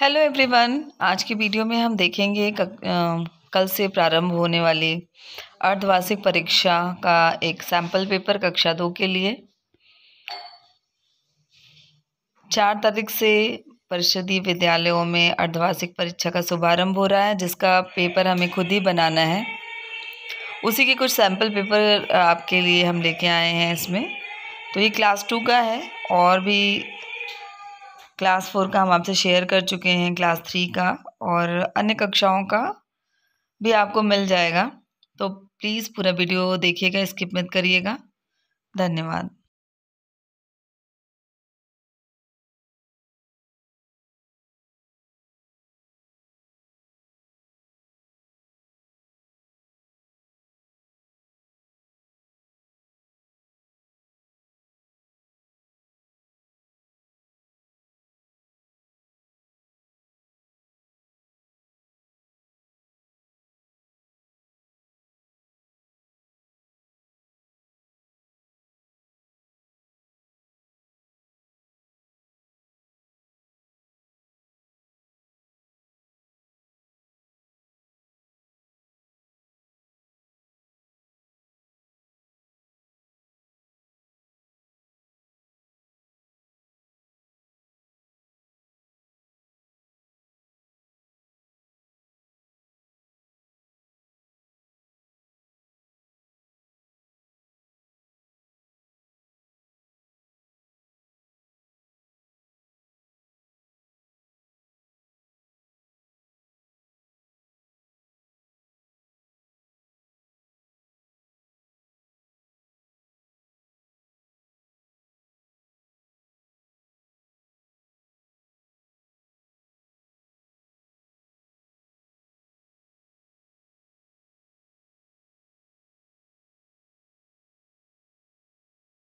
hello everyone आज की video में हम देखेंगे कल से प्रारंभ होने वाली अर्धवार्षिक परीक्षा का एक सैम्पल पेपर कक्षा दो के लिए चार तारीख से परिषदीय विद्यालयों में अर्धवार्षिक परीक्षा का शुभारंभ हो रहा है जिसका पेपर हमें खुद ही बनाना है उसी के कुछ सैम्पल पेपर आपके लिए हम लेके आए हैं इसमें तो ये क्लास टू का है और भी क्लास फोर का हम आपसे शेयर कर चुके हैं क्लास थ्री का और अन्य कक्षाओं का भी आपको मिल जाएगा तो प्लीज़ पूरा वीडियो देखिएगा स्किप मत करिएगा धन्यवाद